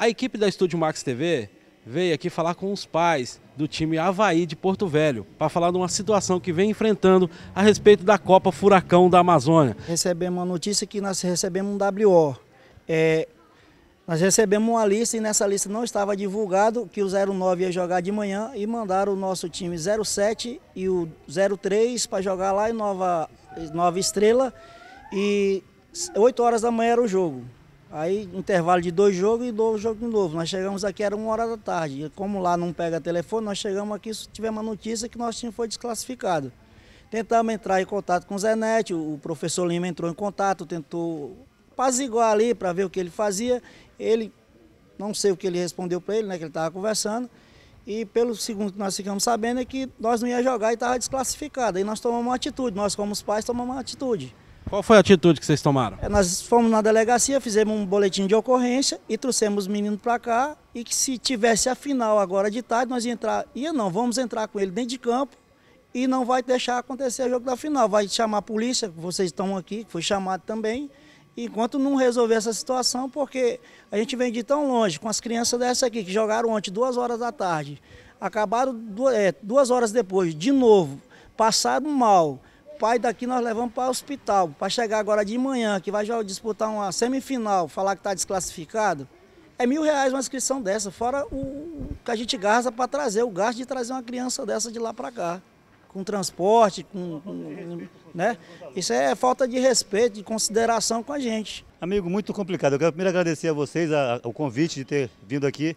A equipe da Estúdio Max TV veio aqui falar com os pais do time Havaí de Porto Velho para falar de uma situação que vem enfrentando a respeito da Copa Furacão da Amazônia. Recebemos uma notícia que nós recebemos um WO. É, nós recebemos uma lista e nessa lista não estava divulgado que o 09 ia jogar de manhã e mandaram o nosso time 07 e o 03 para jogar lá em Nova, Nova Estrela e 8 horas da manhã era o jogo. Aí, intervalo de dois jogos e dois jogos de novo. Nós chegamos aqui, era uma hora da tarde. E como lá não pega telefone, nós chegamos aqui, tivemos a notícia que nosso time foi desclassificado. Tentamos entrar em contato com o Zenete, o professor Lima entrou em contato, tentou apaziguar ali para ver o que ele fazia. Ele, não sei o que ele respondeu para ele, né, que ele estava conversando. E pelo segundo que nós ficamos sabendo é que nós não ia jogar e estava desclassificado. Aí nós tomamos uma atitude, nós como os pais tomamos uma atitude. Qual foi a atitude que vocês tomaram? É, nós fomos na delegacia, fizemos um boletim de ocorrência e trouxemos os meninos para cá e que se tivesse a final agora de tarde, nós ia entrar, ia não, vamos entrar com ele dentro de campo e não vai deixar acontecer o jogo da final. Vai chamar a polícia, vocês estão aqui, que foi chamado também, enquanto não resolver essa situação, porque a gente vem de tão longe, com as crianças dessa aqui, que jogaram ontem duas horas da tarde, acabaram duas, é, duas horas depois, de novo, passaram mal pai, daqui nós levamos para o hospital. Para chegar agora de manhã, que vai disputar uma semifinal, falar que está desclassificado, é mil reais uma inscrição dessa, fora o que a gente gasta para trazer, o gasto de trazer uma criança dessa de lá para cá. Com transporte, com, com né? Isso é falta de respeito, de consideração com a gente. Amigo, muito complicado. Eu quero primeiro agradecer a vocês a, a, o convite de ter vindo aqui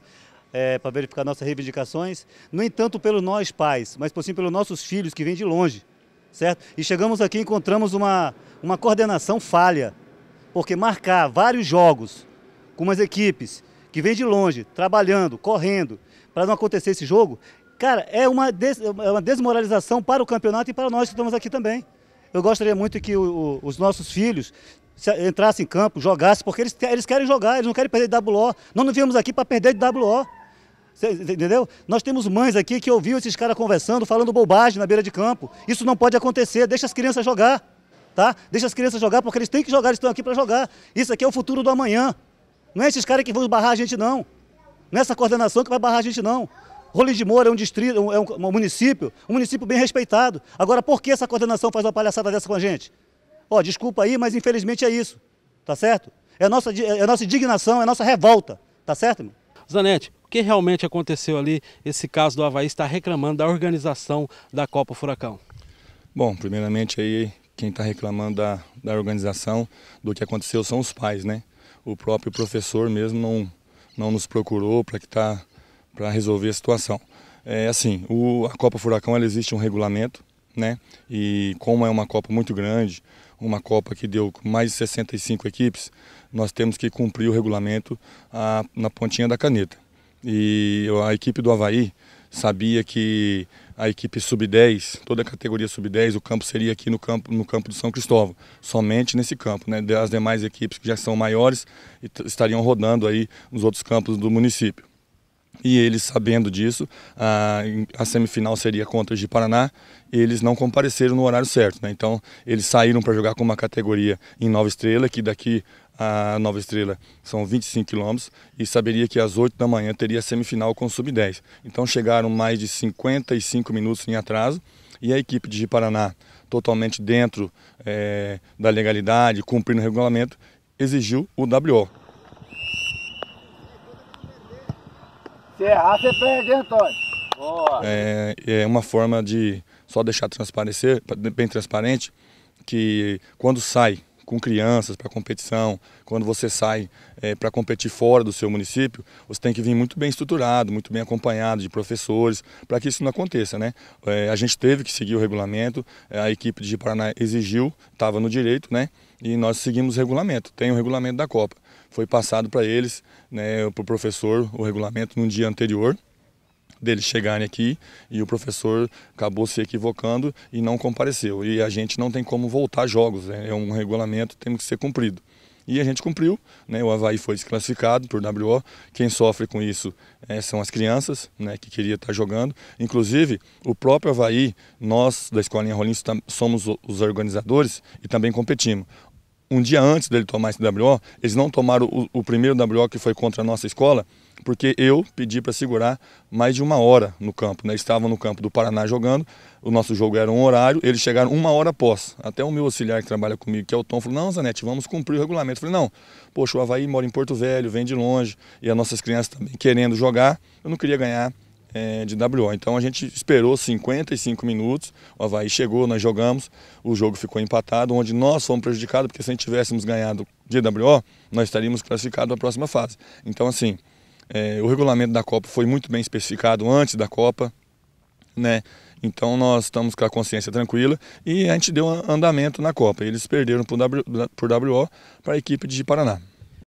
é, eh, para verificar nossas reivindicações. No entanto, pelo nós pais, mas por sim pelos nossos filhos que vêm de longe certo? E chegamos aqui e encontramos uma, uma coordenação falha, porque marcar vários jogos com umas equipes que vêm de longe, trabalhando, correndo, para não acontecer esse jogo, cara, é uma, des, é uma desmoralização para o campeonato e para nós que estamos aqui também. Eu gostaria muito que o, o, os nossos filhos entrassem em campo, jogassem, porque eles, eles querem jogar, eles não querem perder de WO. Nós não viemos aqui para perder de WO entendeu? Nós temos mães aqui que ouviu esses caras conversando, falando bobagem na beira de campo. Isso não pode acontecer, deixa as crianças jogar, tá? Deixa as crianças jogar porque eles têm que jogar, eles estão aqui para jogar. Isso aqui é o futuro do amanhã. Não é esses caras que vão barrar a gente, não. Não é essa coordenação que vai barrar a gente, não. Rolim de Moura é um distrito, é um município, um município bem respeitado. Agora, por que essa coordenação faz uma palhaçada dessa com a gente? Ó, oh, desculpa aí, mas infelizmente é isso, tá certo? É nossa, é nossa indignação, é nossa revolta, tá certo? Meu? Zanetti, que realmente aconteceu ali, esse caso do Havaí está reclamando da organização da Copa Furacão? Bom, primeiramente aí quem está reclamando da, da organização do que aconteceu são os pais, né? O próprio professor mesmo não, não nos procurou para que tá para resolver a situação. É assim, o, a Copa Furacão ela existe um regulamento, né? E como é uma Copa muito grande, uma Copa que deu mais de 65 equipes, nós temos que cumprir o regulamento a, ah, na pontinha da caneta. E a equipe do Havaí sabia que a equipe sub-10, toda a categoria sub-10, o campo seria aqui no campo, no campo do São Cristóvão, somente nesse campo. Né? As demais equipes que já são maiores estariam rodando aí nos outros campos do município e eles sabendo disso, a, a, semifinal seria contra o de Paraná, eles não compareceram no horário certo, né? Então, eles saíram para jogar com uma categoria em Nova Estrela, que daqui a Nova Estrela são 25 quilômetros, e saberia que às 8 da manhã teria a semifinal com o Sub-10. Então, chegaram mais de 55 minutos em atraso, e a equipe de Paraná, totalmente dentro é, da legalidade, cumprindo o regulamento, exigiu o WO. Se é, errar, você perde, hein, Antônio? Boa. É, é uma forma de só deixar transparecer, bem transparente, que quando sai com crianças para competição, quando você sai é, para competir fora do seu município, você tem que vir muito bem estruturado, muito bem acompanhado de professores, para que isso não aconteça. Né? É, a gente teve que seguir o regulamento, é, a equipe de Paraná exigiu, estava no direito, né? e nós seguimos o regulamento, tem o regulamento da Copa foi passado para eles, né, para o professor, o regulamento no dia anterior deles chegarem aqui e o professor acabou se equivocando e não compareceu. E a gente não tem como voltar jogos, né? é um regulamento tem que ser cumprido. E a gente cumpriu, né? o Havaí foi desclassificado por WO, quem sofre com isso é, são as crianças né, que queria estar jogando. Inclusive, o próprio Havaí, nós da Escolinha Rolins somos os organizadores e também competimos um dia antes dele tomar esse WO, eles não tomaram o, o primeiro WO que foi contra a nossa escola, porque eu pedi para segurar mais de uma hora no campo. Né? Estavam no campo do Paraná jogando, o nosso jogo era um horário, eles chegaram uma hora após. Até o meu auxiliar que trabalha comigo, que é o Tom, falou, não, Zanetti, vamos cumprir o regulamento. Eu falei, não, poxa, o Havaí mora em Porto Velho, vem de longe, e as nossas crianças também querendo jogar, eu não queria ganhar é, de WO. Então a gente esperou 55 minutos, o Havaí chegou, nós jogamos, o jogo ficou empatado, onde nós fomos prejudicados, porque se a gente tivéssemos ganhado de WO, nós estaríamos classificados na próxima fase. Então assim, é, o regulamento da Copa foi muito bem especificado antes da Copa, né? Então nós estamos com a consciência tranquila e a gente deu um andamento na Copa. Eles perderam por, w, por WO para a equipe de Paraná.